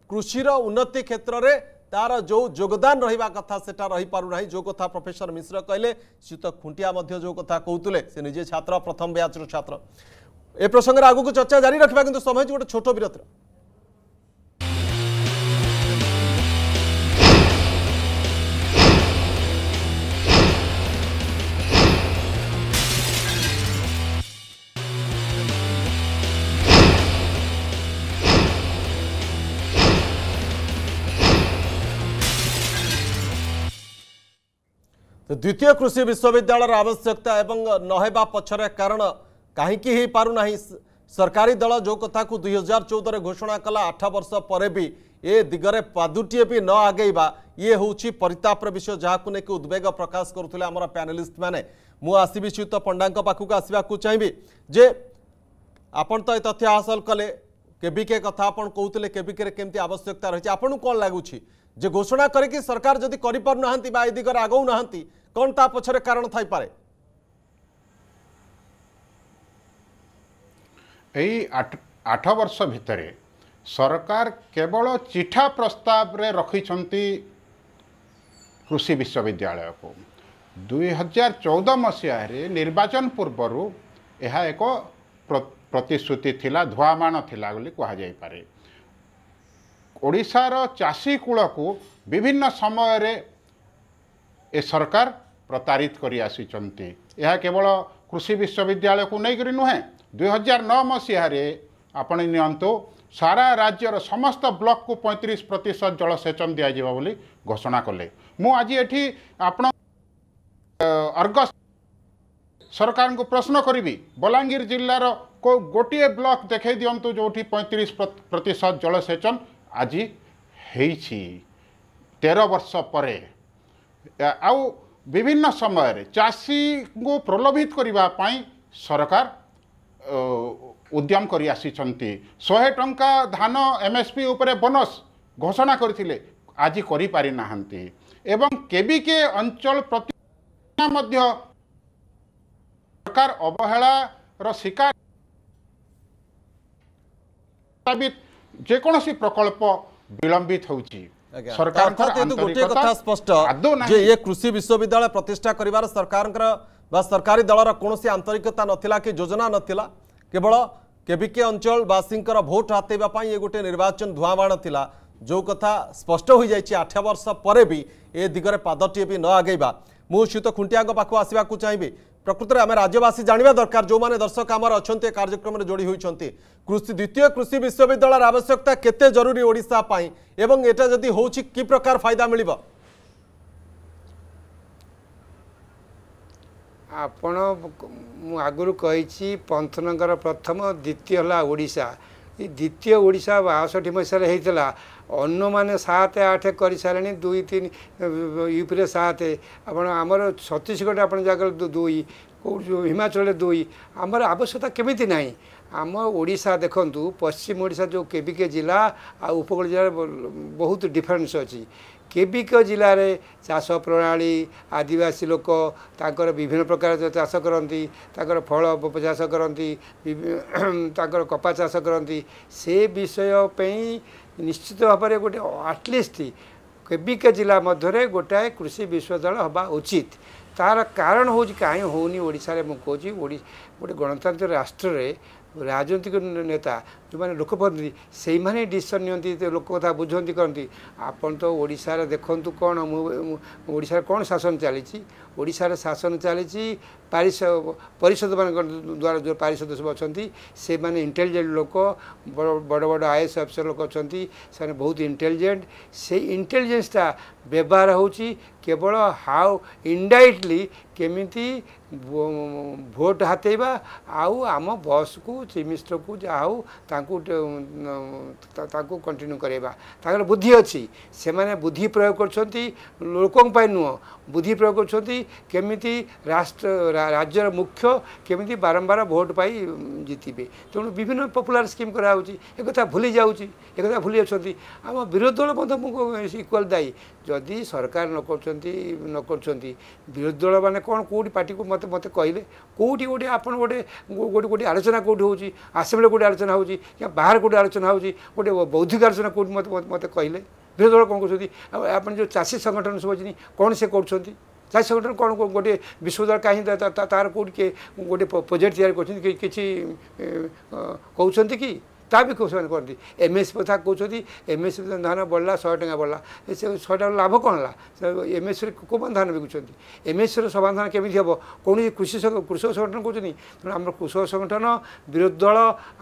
କୃଷିର ଉନ୍ନତି କ୍ଷେତ୍ରରେ তার যে যোগদান রহবা কথা সেটা রহিপারু না যে কথা প্রফেসর মিশ্র কহিলেন শ্রীত খুঁটিয়া যে কথা কৌলে সে নিজে ছাত্র প্রথম ব্যাচর ছাত্র এ প্রসঙ্গে আগুক চর্চা জারি রাখা কিন্তু সময় গোটে ছোট বিরতির तो द्वितीय कृषि विश्वविद्यालय आवश्यकता एवं नहवा पक्षर कारण कहीं पार ना सरकारी दल जो कथा को दुई हजार चौदह घोषणा कला आठ वर्ष पर भी ए दिगरे पादुटीए भी न आगे ये हूँ परितापर विषय जहाँ को लेकिन उद्वेग प्रकाश करुले आम पैनलीस्ट मैंने मुसबी श्युत पंडा पाखक आसवाक चाहिए जे आपन तो तथ्य हासिल कले के कथा कथ कहते केबिके केमती आवश्यकता रही आपको कौन लगुच घोषणा करके सरकार जदि कर दिगरे आगो नहांती କ'ଣ ତା ପଛରେ କାରଣ ଥାଇପାରେ ଏଇ ଆଠ ବର୍ଷ ଭିତରେ ସରକାର କେବଳ ଚିଠା ପ୍ରସ୍ତାବରେ ରଖିଛନ୍ତି କୃଷି ବିଶ୍ୱବିଦ୍ୟାଳୟକୁ ଦୁଇହଜାର ଚଉଦ ମସିହାରେ ନିର୍ବାଚନ ପୂର୍ବରୁ ଏହା ଏକ ପ୍ରତିଶ୍ରୁତି ଥିଲା ଧୂଆମାଣ ଥିଲା ବୋଲି କୁହାଯାଇପାରେ ଓଡ଼ିଶାର ଚାଷୀ କୂଳକୁ ବିଭିନ୍ନ ସମୟରେ ଏ ସରକାର ପ୍ରତାରିତ କରି ଆସିଛନ୍ତି ଏହା କେବଳ କୃଷି ବିଶ୍ୱବିଦ୍ୟାଳୟକୁ ନେଇକରି ନୁହେଁ ଦୁଇହଜାର ନଅ ମସିହାରେ ଆପଣ ନିଅନ୍ତୁ ସାରା ରାଜ୍ୟର ସମସ୍ତ ବ୍ଲକକୁ ପଇଁତିରିଶ ପ୍ରତିଶତ ଜଳସେଚନ ଦିଆଯିବ ବୋଲି ଘୋଷଣା କଲେ ମୁଁ ଆଜି ଏଠି ଆପଣ ଅର୍ଗ ସରକାରଙ୍କୁ ପ୍ରଶ୍ନ କରିବି ବଲାଙ୍ଗୀର ଜିଲ୍ଲାର କେଉଁ ଗୋଟିଏ ବ୍ଲକ ଦେଖାଇ ଦିଅନ୍ତୁ ଯେଉଁଠି ପଇଁତିରିଶ ପ୍ରତିଶତ ଜଳସେଚନ ଆଜି ହେଇଛି ତେର ବର୍ଷ ପରେ ଆଉ বিভিন্ন সময়ের চাষীকে প্রলোভিত করা সরকার উদ্যম করে আসিছেন শহে টঙ্কা ধান এমএসপি উপরে বোনস ঘোষণা করে আজ করে পারি না এবং কেবিকে অঞ্চল প্রতি সরকার অবহেলার শিকার যেকোন প্রকল্প বিলম্বিত হচ্ছে ସରକାର ଗୋଟିଏ କଥା ସ୍ପଷ୍ଟ ଯେ ଏ କୃଷି ବିଶ୍ୱବିଦ୍ୟାଳୟ ପ୍ରତିଷ୍ଠା କରିବାର ସରକାରଙ୍କର ବା ସରକାରୀ ଦଳର କୌଣସି ଆନ୍ତରିକତା ନଥିଲା କି ଯୋଜନା ନଥିଲା କେବଳ କେବିକେ ଅଞ୍ଚଳବାସୀଙ୍କର ଭୋଟ ହାତେଇବା ପାଇଁ ଏ ଗୋଟିଏ ନିର୍ବାଚନ ଧୂଆଁବାଣ ଥିଲା ଯେଉଁ କଥା ସ୍ପଷ୍ଟ ହୋଇଯାଇଛି ଆଠ ବର୍ଷ ପରେ ବି ଏ ଦିଗରେ ପାଦଟିଏ ବି ନ ଆଗେଇବା ମୁଁ ସୁତ ଖୁଣ୍ଟିଆଙ୍କ ପାଖକୁ ଆସିବାକୁ ଚାହିଁବି ପ୍ରକୃତରେ ଆମେ ରାଜ୍ୟବାସୀ ଜାଣିବା ଦରକାର ଯେଉଁମାନେ ଦର୍ଶକ ଆମର ଅଛନ୍ତି ଏ କାର୍ଯ୍ୟକ୍ରମରେ ଯୋଡ଼ି ହୋଇଛନ୍ତି କୃଷି ଦ୍ୱିତୀୟ କୃଷି ବିଶ୍ୱବିଦ୍ୟାଳୟର ଆବଶ୍ୟକତା କେତେ ଜରୁରୀ ଓଡ଼ିଶା ପାଇଁ ଏବଂ ଏଇଟା ଯଦି ହେଉଛି କି ପ୍ରକାର ଫାଇଦା ମିଳିବ ଆପଣ ମୁଁ ଆଗରୁ କହିଛି ପନ୍ଥନଙ୍କର ପ୍ରଥମ ଦ୍ୱିତୀୟ ହେଲା ଓଡ଼ିଶା ଦ୍ୱିତୀୟ ଓଡ଼ିଶା ବାଷଠି ମସିହାରେ ହେଇଥିଲା ଅନ୍ୟମାନେ ସାତ ଆଠ କରିସାରିଲେଣି ଦୁଇ ତିନି ୟୁପିରେ ସାତ ଆପଣ ଆମର ଛତିଶଗଡ଼ ଆପଣ ଜାଗାରେ ଦୁଇ କେଉଁ ହିମାଚଳରେ ଦୁଇ ଆମର ଆବଶ୍ୟକତା କେମିତି ନାହିଁ ଆମ ଓଡ଼ିଶା ଦେଖନ୍ତୁ ପଶ୍ଚିମ ଓଡ଼ିଶା ଯେଉଁ କେ ଜିଲ୍ଲା ଆଉ ଉପକୂଳ ଜିଲ୍ଲାରେ ବହୁତ ଡିଫରେନ୍ସ ଅଛି କେବିକ ଜିଲ୍ଲାରେ ଚାଷ ପ୍ରଣାଳୀ ଆଦିବାସୀ ଲୋକ ତାଙ୍କର ବିଭିନ୍ନ ପ୍ରକାର ଚାଷ କରନ୍ତି ତାଙ୍କର ଫଳ ଚାଷ କରନ୍ତି ତାଙ୍କର କପା ଚାଷ କରନ୍ତି ସେ ବିଷୟ ପାଇଁ ନିଶ୍ଚିତ ଭାବରେ ଗୋଟେ ଆଟଲିଷ୍ଟ କେବିକା ଜିଲ୍ଲା ମଧ୍ୟରେ ଗୋଟାଏ କୃଷି ବିଶ୍ୱବିଦ୍ୟାଳୟ ହେବା ଉଚିତ ତାହାର କାରଣ ହେଉଛି କାହିଁ ହେଉନି ଓଡ଼ିଶାରେ ମୁଁ କହୁଛି ଗୋଟେ ଗଣତାନ୍ତ୍ର ରାଷ୍ଟ୍ରରେ ରାଜନୈତିକ ନେତା ଯେଉଁମାନେ ଲୋକ ପାଆନ୍ତି ସେଇମାନେ ଡିସିସନ୍ ନିଅନ୍ତି ଲୋକ କଥା ବୁଝନ୍ତି କରନ୍ତି ଆପଣ ତ ଓଡ଼ିଶାରେ ଦେଖନ୍ତୁ କ'ଣ ମୁଁ ଓଡ଼ିଶାରେ କ'ଣ ଶାସନ ଚାଲିଛି ଓଡ଼ିଶାରେ ଶାସନ ଚାଲିଛି পারিষ ପରିଷଦମାନଙ୍କ ଦ୍ୱାରା ଯେଉଁ ପାରିଷଦ ସବୁ ଅଛନ୍ତି ସେମାନେ ଇଣ୍ଟେଲିଜେଣ୍ଟ ଲୋକ ବଡ଼ ବଡ଼ ଆଇ ଏସ୍ ଅଫିସର ଲୋକ ଅଛନ୍ତି ସେମାନେ ବହୁତ ଇଣ୍ଟେଲିଜେଣ୍ଟ ସେଇ ଇଣ୍ଟେଲିଜେନ୍ସଟା ବ୍ୟବହାର ହେଉଛି କେବଳ ହାଉ ଇଣ୍ଡାଇରେକ୍ଟଲି କେମିତି ଭୋଟ୍ ହାତେଇବା ଆଉ ଆମ ବସ୍କୁ ଚିଫ୍ ମିନିଷ୍ଟରକୁ ଯାହା ହେଉ ତାଙ୍କୁ ତାଙ୍କୁ କଣ୍ଟିନ୍ୟୁ କରାଇବା ତାଙ୍କର ବୁଦ୍ଧି ଅଛି ସେମାନେ ବୁଦ୍ଧି ପ୍ରୟୋଗ କରୁଛନ୍ତି ଲୋକଙ୍କ ପାଇଁ ନୁହଁ ବୁଦ୍ଧି ପ୍ରୟୋଗ କରୁଛନ୍ତି କେମିତି ରାଷ୍ଟ୍ର ରାଜ୍ୟର ମୁଖ୍ୟ କେମିତି ବାରମ୍ବାର ଭୋଟ୍ ପାଇ ଜିତିବେ ତେଣୁ ବିଭିନ୍ନ ପପୁଲାର ସ୍କିମ୍ କରାହେଉଛି ଏକଥା ଭୁଲି ଯାଉଛି ଏକଥା ଭୁଲି ଯାଉଛନ୍ତି ଆମ ବିରୋଧୀ ଦଳ ମଧ୍ୟ ମୁଁ ଇକ୍ୱାଲ୍ ଦାୟୀ ଯଦି ସରକାର ନ କରୁଛନ୍ତି ନ କରୁଛନ୍ତି ବିରୋଧୀ ଦଳମାନେ କ'ଣ କେଉଁଠି ପାର୍ଟିକୁ ମୋତେ ମୋତେ କହିଲେ କେଉଁଠି ଗୋଟେ ଆପଣ ଗୋଟେ ଗୋଟେ ଗୋଟେ ଆଲୋଚନା କେଉଁଠି ହେଉଛି ଆସେମ୍ବ୍ଲିରେ କେଉଁଠି ଆଲୋଚନା ହେଉଛି କିମ୍ବା ବାହାରେ କେଉଁଠି ଆଲୋଚନା ହେଉଛି ଗୋଟେ ବୌଦ୍ଧିକ ଆଲୋଚନା କେଉଁଠି ମୋତେ ମୋତେ କହିଲେ ବିରୋଧ ଦଳ କ'ଣ କରୁଛନ୍ତି ଆପଣ ଯେଉଁ ଚାଷୀ ସଂଗଠନ ସବୁ ଅଛନ୍ତି କ'ଣ ସେ କରୁଛନ୍ତି ଚାଷୀ ସଂଗଠନ କ'ଣ ଗୋଟିଏ ବିଶ୍ୱବିଦ୍ୟାଳୟ କାହିଁ ତା'ର କେଉଁଠି କିଏ ଗୋଟିଏ ପ୍ରୋଜେକ୍ଟ ତିଆରି କରୁଛନ୍ତି କିଛି କହୁଛନ୍ତି କି ତା ବି ସେମାନେ କରନ୍ତି ଏମ୍ଏସ୍ପି କଥା କହୁଛନ୍ତି ଏମ୍ଏସ୍ପି ଧାନ ବଢ଼ିଲା ଶହେ ଟଙ୍କା ବଢ଼ିଲା ସେ ଶହେ ଟଙ୍କା ଲାଭ କ'ଣ ହେଲା ଏମ୍ଏସ୍ପିରେ କେଉଁ ଧାନ ବିକୁଛନ୍ତି ଏମ୍ଏସ୍ପିର ସମାଧାନ କେମିତି ହେବ କୌଣସି କୃଷି କୃଷକ ସଂଗଠନ କହୁଛନ୍ତି ତେଣୁ ଆମର କୃଷକ ସଂଗଠନ ବିରୋଧୀ ଦଳ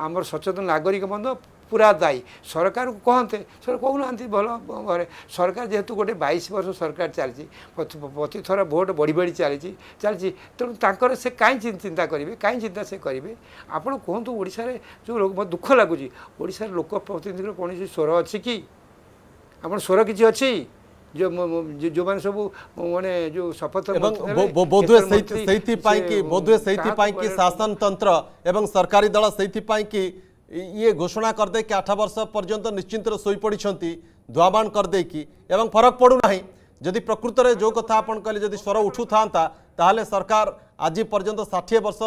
ଆମର ସଚେତନ ନାଗରିକ ବନ୍ଧ ପୁରା ଦାୟୀ ସରକାରକୁ କହନ୍ତେ ସର କହୁନାହାନ୍ତି ଭଲ ଘରେ ସରକାର ଯେହେତୁ ଗୋଟେ ବାଇଶ ବର୍ଷ ସରକାର ଚାଲିଛି ପ୍ରତିଥର ଭୋଟ୍ ବଢ଼ି ବଢ଼ି ଚାଲିଛି ଚାଲିଛି ତେଣୁ ତାଙ୍କର ସେ କାହିଁ ଚିନ୍ତା କରିବେ କାହିଁ ଚିନ୍ତା ସେ କରିବେ ଆପଣ କୁହନ୍ତୁ ଓଡ଼ିଶାରେ ଯେଉଁ ଲୋକ ମୋତେ ଦୁଃଖ ଲାଗୁଛି ଓଡ଼ିଶାରେ ଲୋକପ୍ରତିନିଧିଙ୍କର କୌଣସି ସ୍ୱର ଅଛି କି ଆପଣ ସ୍ୱର କିଛି ଅଛି ଯେଉଁମାନେ ସବୁ ମାନେ ଯେଉଁ ଶପଥ ବୋଧହୁଏ ସେଇଥିପାଇଁ କି ବୋଧହୁଏ ସେଇଥିପାଇଁ କି ଶାସନତନ୍ତ୍ର ଏବଂ ସରକାରୀ ଦଳ ସେଇଥିପାଇଁ କି ଇଏ ଘୋଷଣା କରିଦେଇକି ଆଠ ବର୍ଷ ପର୍ଯ୍ୟନ୍ତ ନିଶ୍ଚିନ୍ତରେ ଶୋଇପଡ଼ିଛନ୍ତି ଧୁଆବାଣ କରିଦେଇକି ଏବଂ ଫରକ ପଡ଼ୁନାହିଁ ଯଦି ପ୍ରକୃତରେ ଯେଉଁ କଥା ଆପଣ କହିଲେ ଯଦି ସ୍ୱର ଉଠୁଥାନ୍ତା ତାହେଲେ ସରକାର ଆଜି ପର୍ଯ୍ୟନ୍ତ ଷାଠିଏ ବର୍ଷ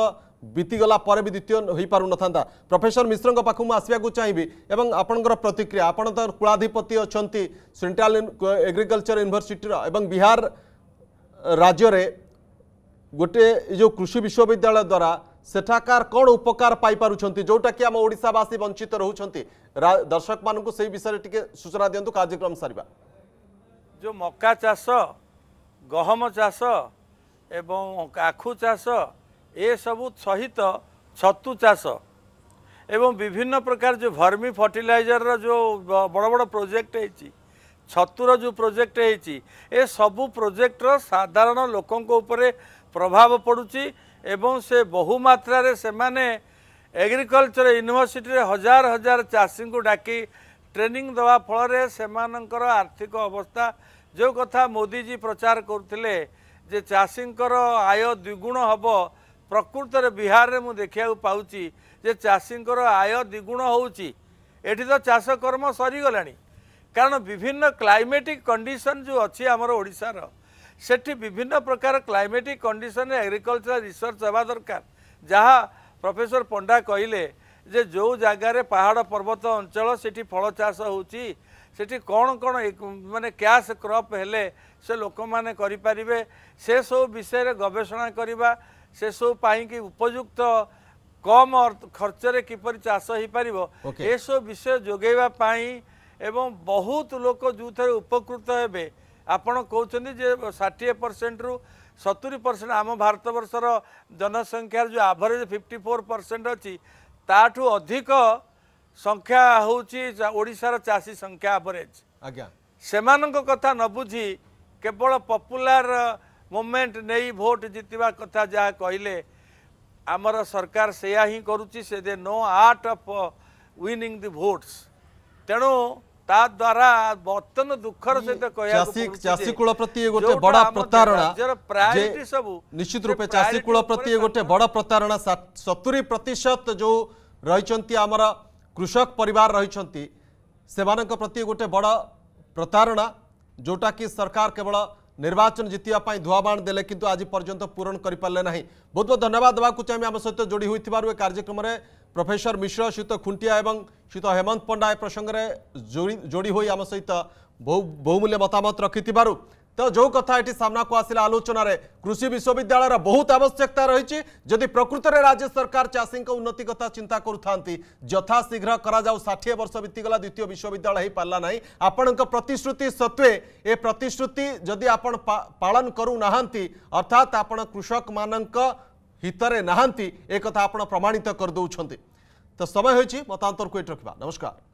ବିତିଗଲା ପରେ ବି ଦ୍ୱିତୀୟ ହୋଇପାରୁନଥାନ୍ତା ପ୍ରଫେସର ମିଶ୍ରଙ୍କ ପାଖକୁ ମୁଁ ଆସିବାକୁ ଚାହିଁବି ଏବଂ ଆପଣଙ୍କର ପ୍ରତିକ୍ରିୟା ଆପଣ ତ କୁଳାଧିପତି ଅଛନ୍ତି ସେଣ୍ଟ୍ରାଲ ଏଗ୍ରିକଲଚର ୟୁନିଭର୍ସିଟିର ଏବଂ ବିହାର ରାଜ୍ୟରେ ଗୋଟିଏ ଏ ଯେଉଁ କୃଷି ବିଶ୍ୱବିଦ୍ୟାଳୟ ଦ୍ୱାରା ସେଠାକାର କ'ଣ ଉପକାର ପାଇପାରୁଛନ୍ତି ଯେଉଁଟାକି ଆମ ଓଡ଼ିଶାବାସୀ ବଞ୍ଚିତ ରହୁଛନ୍ତି ଦର୍ଶକମାନଙ୍କୁ ସେହି ବିଷୟରେ ଟିକେ ସୂଚନା ଦିଅନ୍ତୁ କାର୍ଯ୍ୟକ୍ରମ ସାରିବା ଯେଉଁ ମକା ଚାଷ ଗହମ ଚାଷ ଏବଂ ଆଖୁ ଚାଷ ଏସବୁ ସହିତ ଛତୁ ଚାଷ ଏବଂ ବିଭିନ୍ନ ପ୍ରକାର ଯେଉଁ ଭର୍ମି ଫର୍ଟିଲାଇଜର୍ର ଯେଉଁ ବଡ଼ ବଡ଼ ପ୍ରୋଜେକ୍ଟ ହେଇଛି ଛତୁର ଯେଉଁ ପ୍ରୋଜେକ୍ଟ ହେଇଛି ଏସବୁ ପ୍ରୋଜେକ୍ଟର ସାଧାରଣ ଲୋକଙ୍କ ଉପରେ ପ୍ରଭାବ ପଡ଼ୁଛି ଏବଂ ସେ ବହୁମାତ୍ରାରେ ସେମାନେ ଏଗ୍ରିକଲଚର ୟୁନିଭର୍ସିଟିରେ ହଜାର ହଜାର ଚାଷୀଙ୍କୁ ଡାକି ଟ୍ରେନିଂ ଦେବା ଫଳରେ ସେମାନଙ୍କର ଆର୍ଥିକ ଅବସ୍ଥା ଯେଉଁ କଥା ମୋଦିଜୀ ପ୍ରଚାର କରୁଥିଲେ ଯେ ଚାଷୀଙ୍କର ଆୟ ଦ୍ୱିଗୁଣ ହେବ ପ୍ରକୃତରେ ବିହାରରେ ମୁଁ ଦେଖିବାକୁ ପାଉଛି ଯେ ଚାଷୀଙ୍କର ଆୟ ଦ୍ୱିଗୁଣ ହେଉଛି ଏଠି ତ ଚାଷ କର୍ମ ସରିଗଲାଣି କାରଣ ବିଭିନ୍ନ କ୍ଲାଇମେଟିକ୍ କଣ୍ଡିସନ୍ ଯେଉଁ ଅଛି ଆମର ଓଡ଼ିଶାର ସେଠି ବିଭିନ୍ନ ପ୍ରକାର କ୍ଲାଇମେଟିକ କଣ୍ଡିସନରେ ଏଗ୍ରିକଲଚରାଲ ରିସର୍ଚ୍ଚ ହେବା ଦରକାର ଯାହା ପ୍ରଫେସର ପଣ୍ଡା କହିଲେ ଯେ ଯେଉଁ ଜାଗାରେ ପାହାଡ଼ ପର୍ବତ ଅଞ୍ଚଳ ସେଠି ଫଳ ଚାଷ ହେଉଛି ସେଠି କ'ଣ କ'ଣ ମାନେ କ୍ୟାସ୍ କ୍ରପ୍ ହେଲେ ସେ ଲୋକମାନେ କରିପାରିବେ ସେସବୁ ବିଷୟରେ ଗବେଷଣା କରିବା ସେସବୁ ପାଇଁକି ଉପଯୁକ୍ତ କମ୍ ଖର୍ଚ୍ଚରେ କିପରି ଚାଷ ହୋଇପାରିବ ଏସବୁ ବିଷୟ ଯୋଗାଇବା ପାଇଁ ଏବଂ ବହୁତ ଲୋକ ଯେଉଁଥିରେ ଉପକୃତ ହେବେ ଆପଣ କହୁଛନ୍ତି ଯେ ଷାଠିଏ ପରସେଣ୍ଟରୁ ସତୁରି ପରସେଣ୍ଟ ଆମ ଭାରତବର୍ଷର ଜନସଂଖ୍ୟାର ଯେଉଁ ଆଭରେଜ୍ ଫିଫ୍ଟି ଫୋର୍ ପରସେଣ୍ଟ ଅଛି ତାଠୁ ଅଧିକ ସଂଖ୍ୟା ହେଉଛି ଓଡ଼ିଶାର ଚାଷୀ ସଂଖ୍ୟା ଆଭରେଜ୍ ଆଜ୍ଞା ସେମାନଙ୍କ କଥା ନ ବୁଝି କେବଳ ପପୁଲାର ମୁମେଣ୍ଟ ନେଇ ଭୋଟ ଜିତିବା କଥା ଯାହା କହିଲେ ଆମର ସରକାର ସେଇଆ ହିଁ କରୁଛି ସେ they know art of winning the votes ତେଣୁ कृषक परिवार रही प्रति गोटे बड़ प्रतारणा जोटा कि सरकार केवल निर्वाचन जितापी धुआबाण दे कि आज पर्यटन पूरण करें बहुत बहुत धन्यवाद देवाक चाहिए आम सहित जोड़ी हुई कार्यक्रम में প্রফেসর মিশ্র সুত খুঁটিয়া এবং সুত হেমন্ত পণ্ডা এ প্রসঙ্গে যোড়ি হয়ে আমার সহ বহুমূল্য মতামত রক্ষিবার তো যে কথা এটি সামনাক আসলে আলোচনার কৃষি বিশ্ববিদ্যালয়ের বহুত আবশ্যকতা রয়েছে যদি প্রকৃতরে রাজ্য সরকার চাষী উন্নতি কথা চিন্তা করুথাতে যথাশীঘ্র করা যাও ষাঠিয়ে বর্ষ বিতিগলা দ্বিতীয় বিশ্ববিদ্যালয় হয়ে পারা না আপনার প্রতিশ্রুতি সত্ত্বে এ প্রতিশ্রুতি যদি আপনার পাাল করু না অর্থাৎ আপনার কৃষক মানক ହିତରେ ନାହାନ୍ତି ଏ କଥା ଆପଣ ପ୍ରମାଣିତ କରିଦେଉଛନ୍ତି ତ ସମୟ ହୋଇଛି ମତାନ୍ତରକୁ ଏଠି ରଖିବା ନମସ୍କାର